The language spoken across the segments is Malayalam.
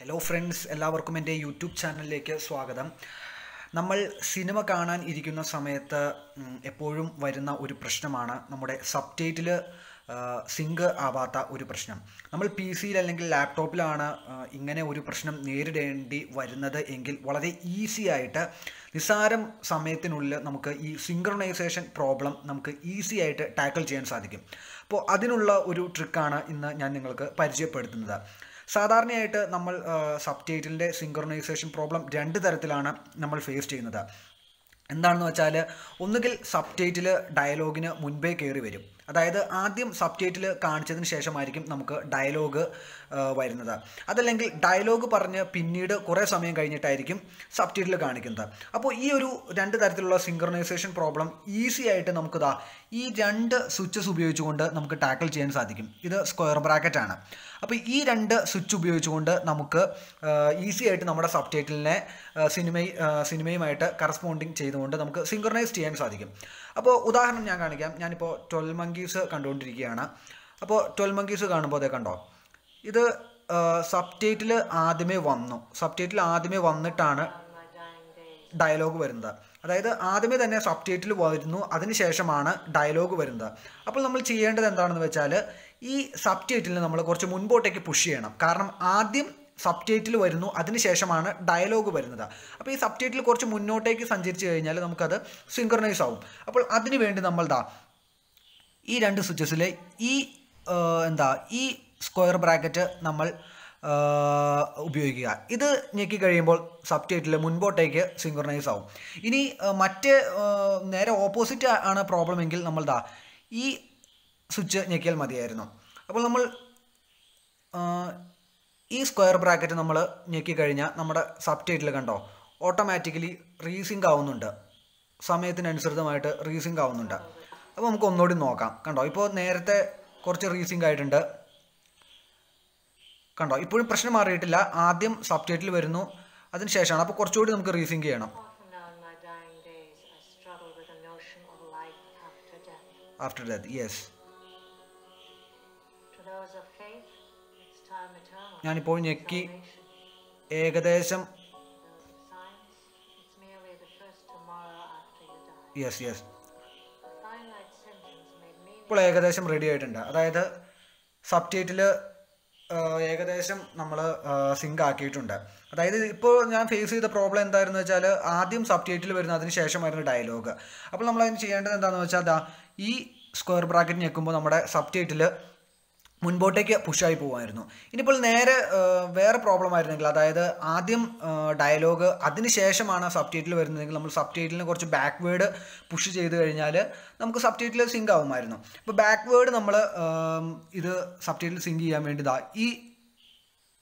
ഹലോ ഫ്രണ്ട്സ് എല്ലാവർക്കും എൻ്റെ യൂട്യൂബ് ചാനലിലേക്ക് സ്വാഗതം നമ്മൾ സിനിമ കാണാൻ ഇരിക്കുന്ന സമയത്ത് എപ്പോഴും വരുന്ന ഒരു പ്രശ്നമാണ് നമ്മുടെ സബ് സിങ്ക് ആവാത്ത ഒരു പ്രശ്നം നമ്മൾ പി സിയിൽ അല്ലെങ്കിൽ ലാപ്ടോപ്പിലാണ് ഇങ്ങനെ ഒരു പ്രശ്നം നേരിടേണ്ടി വരുന്നത് എങ്കിൽ വളരെ ഈസി ആയിട്ട് നിസ്സാരം സമയത്തിനുള്ളിൽ നമുക്ക് ഈ സിങ്ക്രണൈസേഷൻ പ്രോബ്ലം നമുക്ക് ഈസി ആയിട്ട് ടാക്കിൾ ചെയ്യാൻ സാധിക്കും അപ്പോൾ അതിനുള്ള ഒരു ട്രിക്കാണ് ഇന്ന് ഞാൻ നിങ്ങൾക്ക് പരിചയപ്പെടുത്തുന്നത് സാധാരണയായിട്ട് നമ്മൾ സബ് ടൈറ്റിലിൻ്റെ സിങ്ക്രണൈസേഷൻ പ്രോബ്ലം രണ്ട് തരത്തിലാണ് നമ്മൾ ഫേസ് ചെയ്യുന്നത് എന്താണെന്ന് വെച്ചാൽ ഒന്നുകിൽ സബ് ടൈറ്റിൽ ഡയലോഗിന് മുൻപേ കയറി വരും അതായത് ആദ്യം സബ് ടൈറ്റിൽ കാണിച്ചതിന് ശേഷമായിരിക്കും നമുക്ക് ഡയലോഗ് വരുന്നത് അതല്ലെങ്കിൽ ഡയലോഗ് പറഞ്ഞ് പിന്നീട് കുറേ സമയം കഴിഞ്ഞിട്ടായിരിക്കും സബ് ടൈറ്റിൽ കാണിക്കുന്നത് അപ്പോൾ ഈ ഒരു രണ്ട് തരത്തിലുള്ള സിങ്ക്രണൈസേഷൻ പ്രോബ്ലം ഈസി ആയിട്ട് നമുക്കിതാ ഈ രണ്ട് സ്വിച്ചസ് ഉപയോഗിച്ചുകൊണ്ട് നമുക്ക് ടാക്കിൾ ചെയ്യാൻ സാധിക്കും ഇത് സ്ക്വയർ ബ്രാക്കറ്റ് ആണ് അപ്പോൾ ഈ രണ്ട് സ്വിച്ച് ഉപയോഗിച്ചുകൊണ്ട് നമുക്ക് ഈസി ആയിട്ട് നമ്മുടെ സബ് ടൈറ്റിലിനെ സിനിമ സിനിമയുമായിട്ട് കറസ്പോണ്ടിങ് ചെയ്തുകൊണ്ട് നമുക്ക് സിങ്ക്രണൈസ് ചെയ്യാൻ സാധിക്കും അപ്പോൾ ഉദാഹരണം ഞാൻ കാണിക്കാം ഞാനിപ്പോൾ ട്വൽവ് മങ്കീസ് കണ്ടുകൊണ്ടിരിക്കുകയാണ് അപ്പോൾ ട്വൽവ് മങ്കീസ് കാണുമ്പോൾ അതേ കണ്ടോ ഇത് സബ് സബ്റ്റൈറ്റിൽ ആദ്യമേ വന്നു സബ് സബ്റ്റൈറ്റിൽ ആദ്യമേ വന്നിട്ടാണ് ഡയലോഗ് വരുന്നത് അതായത് ആദ്യമേ തന്നെ സബ് സബ്റ്റൈറ്റിൽ വരുന്നു അതിനുശേഷമാണ് ഡയലോഗ് വരുന്നത് അപ്പോൾ നമ്മൾ ചെയ്യേണ്ടത് എന്താണെന്ന് വെച്ചാൽ ഈ സബ്റ്റൈറ്റിൽ നമ്മൾ കുറച്ച് മുൻപോട്ടേക്ക് പുഷ് ചെയ്യണം കാരണം ആദ്യം സബ് ടൈറ്റിൽ വരുന്നു അതിനുശേഷമാണ് ഡയലോഗ് വരുന്നത് അപ്പോൾ ഈ സബ് ടൈറ്റിൽ കുറച്ച് മുന്നോട്ടേക്ക് സഞ്ചരിച്ച് കഴിഞ്ഞാൽ നമുക്കത് സിങ്ക്രണൈസ് ആവും അപ്പോൾ അതിനുവേണ്ടി വേണ്ടി നമ്മൾ ദാ ഈ രണ്ട് സ്വിച്ചസിലെ ഈ എന്താ ഈ സ്ക്വയർ ബ്രാക്കറ്റ് നമ്മൾ ഉപയോഗിക്കുക ഇത് ഞെക്കി കഴിയുമ്പോൾ സബ് ടൈറ്റിൽ മുൻപോട്ടേക്ക് സിങ്ക്രണൈസ് ആവും ഇനി മറ്റ് നേരെ ഓപ്പോസിറ്റ് ആണ് പ്രോബ്ലം എങ്കിൽ നമ്മൾ ദാ ഈ സ്വിച്ച് ഞെക്കിയാൽ മതിയായിരുന്നു അപ്പോൾ നമ്മൾ ഈ സ്ക്വയർ ബ്രാക്കറ്റ് നമ്മൾ ഞെക്കിക്കഴിഞ്ഞാൽ നമ്മുടെ സബ് ടൈറ്റിൽ കണ്ടോ ഓട്ടോമാറ്റിക്കലി റീസിങ്ക് ആവുന്നുണ്ട് സമയത്തിനനുസൃതമായിട്ട് റീസിങ്ക് ആവുന്നുണ്ട് അപ്പോൾ നമുക്ക് ഒന്നുകൂടി നോക്കാം കണ്ടോ ഇപ്പോൾ നേരത്തെ കുറച്ച് റീസിങ്ക് ആയിട്ടുണ്ട് കണ്ടോ ഇപ്പോഴും പ്രശ്നം മാറിയിട്ടില്ല ആദ്യം സബ് ടൈറ്റിൽ വരുന്നു അതിനുശേഷമാണ് അപ്പോൾ കുറച്ചുകൂടി നമുക്ക് റീസിങ്ക് ചെയ്യണം ആഫ്റ്റർ ഡെത്ത് യെസ് ഞാനിപ്പോൾ ഞെക്കി ഏകദേശം യെസ് യെസ് ഇപ്പോൾ ഏകദേശം റെഡി ആയിട്ടുണ്ട് അതായത് സബ് ടൈറ്റിൽ ഏകദേശം നമ്മൾ സിങ്ക് ആക്കിയിട്ടുണ്ട് അതായത് ഇപ്പോൾ ഞാൻ ഫേസ് ചെയ്ത പ്രോബ്ലം എന്തായിരുന്നു വെച്ചാൽ ആദ്യം സബ് ടൈറ്റിൽ വരുന്ന അതിന് ശേഷമായിരുന്നു ഡയലോഗ് അപ്പോൾ നമ്മൾ അതിന് ചെയ്യേണ്ടത് എന്താണെന്ന് വെച്ചാൽ അതാ ഈ സ്ക്വയർ ബ്രാക്കറ്റ് ഞെക്കുമ്പോൾ നമ്മുടെ സബ് ടൈറ്റിൽ മുൻപോട്ടേക്ക് പുഷായി പോകുമായിരുന്നു ഇനിയിപ്പോൾ നേരെ വേറെ പ്രോബ്ലം ആയിരുന്നെങ്കിൽ അതായത് ആദ്യം ഡയലോഗ് ശേഷമാണ് സബ് ടൈറ്റിൽ വരുന്നതെങ്കിൽ നമ്മൾ സബ് ടൈറ്റിലിനെ കുറച്ച് ബാക്ക്വേഡ് പുഷ് ചെയ്ത് കഴിഞ്ഞാൽ നമുക്ക് സബ് ടൈറ്റിൽ സിങ്ക് ആവുമായിരുന്നു അപ്പോൾ ബാക്ക്വേഡ് നമ്മൾ ഇത് സബ് ടൈറ്റിൽ സിങ്ക് ചെയ്യാൻ വേണ്ടി ഈ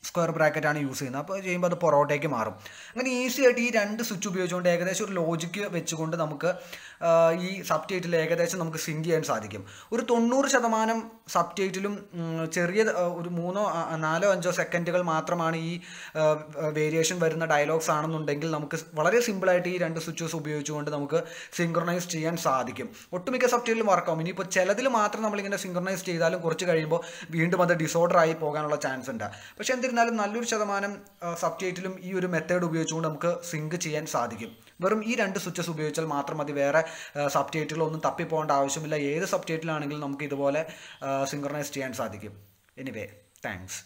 സ്ക്വയർ ബ്രാക്കറ്റാണ് യൂസ് ചെയ്യുന്നത് അപ്പോൾ ചെയ്യുമ്പോൾ അത് പൊറോട്ടയ്ക്ക് മാറും അങ്ങനെ ഈസി ആയിട്ട് ഈ രണ്ട് സ്വിച്ച് ഉപയോഗിച്ചുകൊണ്ട് ഏകദേശം ഒരു ലോജിക്ക് വെച്ചുകൊണ്ട് നമുക്ക് ഈ സബ് ടൈറ്റിൽ ഏകദേശം നമുക്ക് സിങ്ക് ചെയ്യാൻ സാധിക്കും ഒരു തൊണ്ണൂറ് ശതമാനം സബ് ടൈറ്റിലും ചെറിയ ഒരു മൂന്നോ നാലോ അഞ്ചോ സെക്കൻഡുകൾ മാത്രമാണ് ഈ വേരിയേഷൻ വരുന്ന ഡയലോഗ്സ് ആണെന്നുണ്ടെങ്കിൽ നമുക്ക് വളരെ സിമ്പിളായിട്ട് ഈ രണ്ട് സ്വിച്ചസ് ഉപയോഗിച്ചുകൊണ്ട് നമുക്ക് സിങ്ക്രണൈസ് ചെയ്യാൻ സാധിക്കും ഒട്ടുമിക്ക സബ് ടൈറ്റിലും വർക്കാവും ഇനിയിപ്പോൾ ചിലതിൽ മാത്രം നമ്മളിങ്ങനെ സിങ്ക്രണൈസ് ചെയ്താലും കുറച്ച് കഴിയുമ്പോൾ വീണ്ടും അത് ഡിസോർഡർ ആയി പോകാനുള്ള ചാൻസ് ഉണ്ട് പക്ഷേ എന്തിരുന്നു എന്നിരുന്നാലും നല്ലൊരു ശതമാനം സബ്ജക്റ്റിലും ഈ ഒരു മെത്തേഡ് ഉപയോഗിച്ചുകൊണ്ട് നമുക്ക് സിങ്ക് ചെയ്യാൻ സാധിക്കും വെറും ഈ രണ്ട് സ്വിച്ചസ് ഉപയോഗിച്ചാൽ മാത്രം മതി വേറെ സബ്ജക്റ്റുകളൊന്നും തപ്പിപ്പോകേണ്ട ആവശ്യമില്ല ഏത് സബ്ജക്റ്റിലാണെങ്കിലും നമുക്ക് ഇതുപോലെ സിങ്ക്രണൈസ് ചെയ്യാൻ സാധിക്കും എനിവേ താങ്ക്സ്